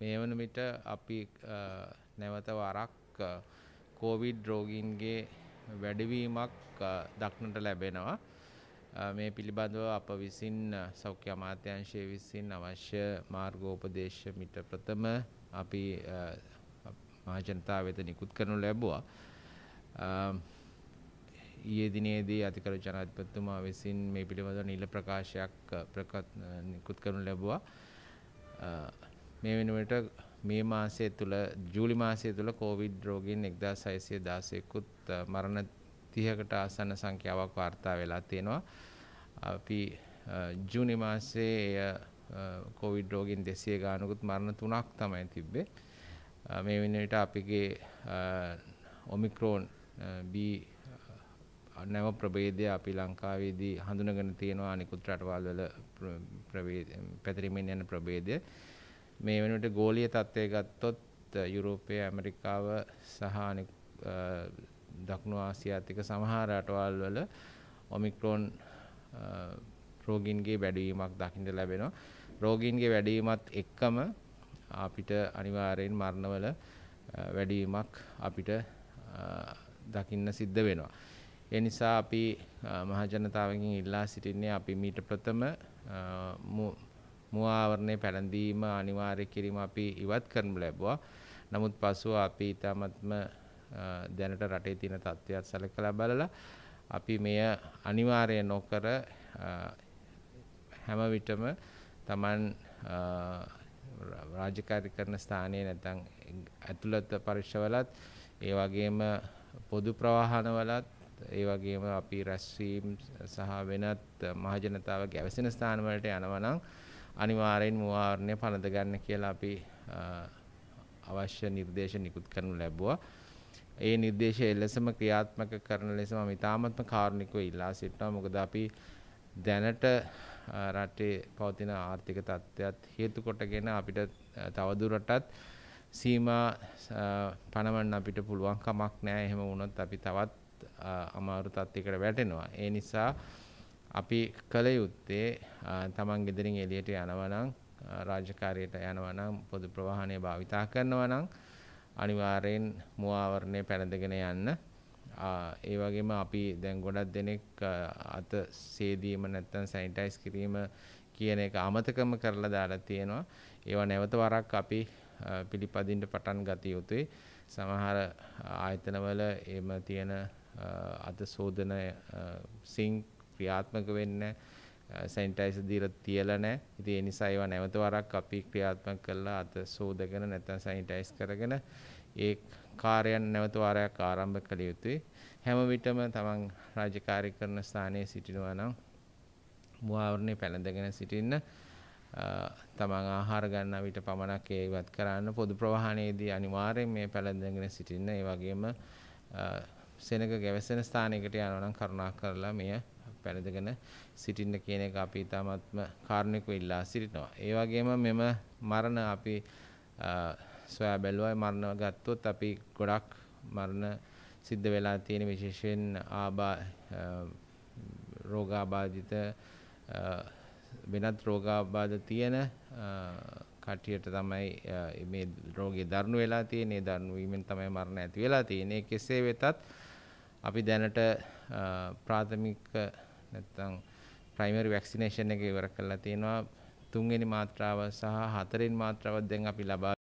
මේ වන විට අපි නැවත වරක් කෝවිඩ් රෝගීන්ගේ වැඩවීමක් දක්නට ලැබෙනවා. මේ පිළිබඳව අප විසින් සෞඛ්‍ය අමාත්‍යංශය විසින් අවශ්‍ය මාර්ගෝපදේශ මිට ප්‍රථම අපි මහජනතාව වෙත නිකුත් කරනු ලැබුවා. ඊයේ දිනේදී අතිකරු ජනාධිපතිතුමා විසින් මේ පිළිබඳව නිල ප්‍රකාශයක් නිකුත් කරනු ලැබුවා. මේ වෙනුවට මේ මාසය තුළ ජූලි මාසය තුළ කෝවිඩ් රෝගීන් 1616 කුත් මරණ 30කට ආසන්න සංඛ්‍යාවක් වාර්තා වෙලා තියෙනවා. අපි ජූනි මාසයේ කෝවිඩ් රෝගීන් 200 ගානකුත් මරණ 3ක් තමයි තිබ්බේ. මේ වෙනුවට අපිගේ ඔමික්‍රෝන් B නැව ප්‍රභේදය අපි ලංකාවේදී හඳුනගෙන තියෙනවා අනිකුත් රටවල් වල පැතිරීමෙන් යන ප්‍රභේදය. මේ වෙනකොට ගෝලීය තත්ත්වය ගත්තොත් යුරෝපය ඇමරිකාව සහ දකුණු ආසියාතික සමහර රටවල් වල ඔමික්‍රෝන් රෝගීන්ගේ වැඩීමක් දකින්න ලැබෙනවා. රෝගීන්ගේ වැඩීමත් එක්කම අපිට අනිවාර්යෙන් මරණවල වැඩීමක් අපිට දකින්න සිද්ධ වෙනවා. ඒ නිසා අපි මහජනතාවගෙන් ඉල්ලා සිටින්නේ අපි මීට ප්‍රථම මුවාවරණය පැළඳීම අනිවාර්ය කිරීම අපි ඉවත් කරනු ලැබවා. නමුත් පසුව අපි ඉතාමත්ම දැනට රටේ තියෙන තත්ත්වයක් සැලකලා බලලා අපි මෙය අනිවාර්ය නොකර හැම විටම Taman රාජකාරී කරන ස්ථානයේ නැත්නම් ඇතුළත පරිශ්‍රවලත් ඒ වගේම පොදු ප්‍රවාහනවලත් ඒ වගේම අපි රැස්වීම් සහ වෙනත් මහජනතාවගේ අවසන ස්ථානවලට යනවා නම් අනිවාර්යෙන් මුවාවරණය පනද ගන්න කියලා අපි අවශ්‍ය නිර්දේශ නිකුත් කරනු ලැබුවා. ඒ නිර්දේශය එලෙසම ක්‍රියාත්මක කරන ලෙස මම ඉතාමත්ම කාරුණිකව ඉල්ලා සිටිනවා. මොකද අපි දැනට රටේ පවතින ආර්ථික තත්ත්වයක් හේතු කොටගෙන අපිට තවදුරටත් සීමා පනවන්න අපිට පුළුවන් කමක් නැහැ. එහෙම වුණොත් අපි තවත් අමාරු තත්යකට වැටෙනවා. ඒ නිසා අපි කළ යුත්තේ තමන් ගෙදරින් එළියට යනවා නම් රාජකාරියට යනවා නම් පොදු ප්‍රවාහනය භාවිතා කරනවා නම් අනිවාර්යෙන් මුවාවරණය පැනදගෙන යන්න ඒ වගේම අපි දැන් ගොඩක් දෙනෙක් අත සේදීම නැත්තම් සැනිටයිස් කිරීම කියන එක අමතකම කරලා දාලා තියෙනවා. ඒවා නැවත වරක් අපි පිළිපදින්න පටන් ගත යුතුයි. සමහර ආයතනවල එම තියෙන අත සෝදන සිංක් ක්‍රියාත්මක වෙන්නේ සැනිටයිසර් දීලා තියලා නැහැ. ඉතින් ඒ නිසා ඒවා නැවත වරක් අපි ක්‍රියාත්මක කරලා අත සෝදගෙන නැත්නම් සැනිටයිස් කරගෙන ඒ කාර්යයන් නැවත වරක් ආරම්භ කළ යුතුයි. හැම විටම තමන් රාජකාරී කරන ස්ථානයේ සිටිනවා නම් මුවාවරණේ පැලඳගෙන සිටින්න තමන් ආහාර ගන්න විට පමණක් ඒ ඉවත් කරන්න පොදු ප්‍රවාහනයේදී අනිවාර්යෙන් මේ පැලඳගෙන සිටින්න ඒ වගේම සෙනඟ ගැවසෙන ස්ථානයකට යනවා නම් කරුණාකරලා මෙය පැනදගෙන සිටින්න කියන එක අපි ඉතාමත්ම කාරණිකව ඉල්ලා සිටිනවා. ඒ වගේම මෙම මරණ අපි සොයා බැලුවා මරණ ගත්තොත් අපි ගොඩක් මරණ සිද්ධ වෙලා තියෙන විශේෂයෙන් ආබා රෝගාබාධිත වෙනත් රෝගාබාධ තියෙන කටියට තමයි මේ රෝගේ දරණු වෙලා තියෙන්නේ දරණු වීමෙන් තමයි මරණ ඇති වෙලා තියෙන්නේ කෙසේ වෙතත් අපි දැනට ප්‍රාථමික නැත්තම් ප්‍රයිමරි වැක්සිනේෂන් එක ඉවර කරලා තියෙනවා තුන්වෙනි මාත්‍රාව සහ හතරවෙනි මාත්‍රාව දැන් අපි ලබා